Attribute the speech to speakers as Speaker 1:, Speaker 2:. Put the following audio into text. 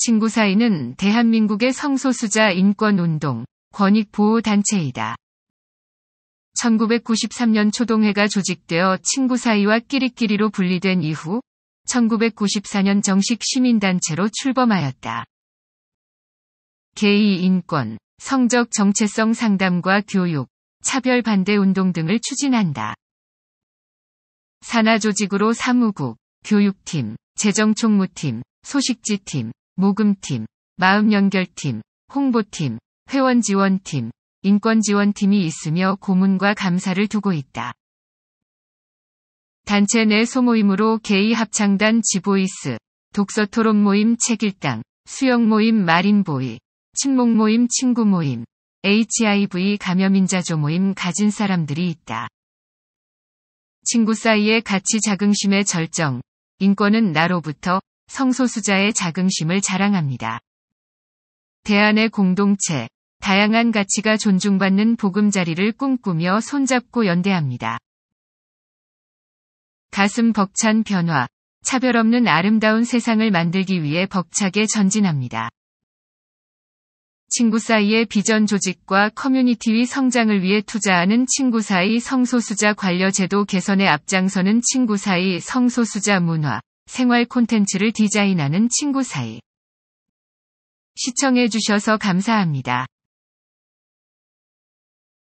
Speaker 1: 친구 사이는 대한민국의 성소수자 인권운동, 권익보호단체이다. 1993년 초동회가 조직되어 친구 사이와 끼리끼리로 분리된 이후 1994년 정식 시민단체로 출범하였다. 개이 인권, 성적 정체성 상담과 교육, 차별 반대 운동 등을 추진한다. 산하 조직으로 사무국, 교육팀, 재정총무팀, 소식지팀, 모금팀, 마음연결팀, 홍보팀, 회원지원팀, 인권지원팀이 있으며 고문과 감사를 두고 있다. 단체 내 소모임으로 게이 합창단 지보이스, 독서 토론 모임 책일당, 수영 모임 마린보이, 친목 모임 친구 모임, HIV 감염인자조 모임 가진 사람들이 있다. 친구 사이에 가치 자긍심의 절정, 인권은 나로부터 성소수자의 자긍심을 자랑합니다. 대안의 공동체, 다양한 가치가 존중받는 보금자리를 꿈꾸며 손잡고 연대합니다. 가슴 벅찬 변화, 차별 없는 아름다운 세상을 만들기 위해 벅차게 전진합니다. 친구 사이의 비전 조직과 커뮤니티의 성장을 위해 투자하는 친구 사이 성소수자 관료 제도 개선에 앞장서는 친구 사이 성소수자 문화. 생활 콘텐츠를 디자인하는 친구 사이. 시청해주셔서 감사합니다.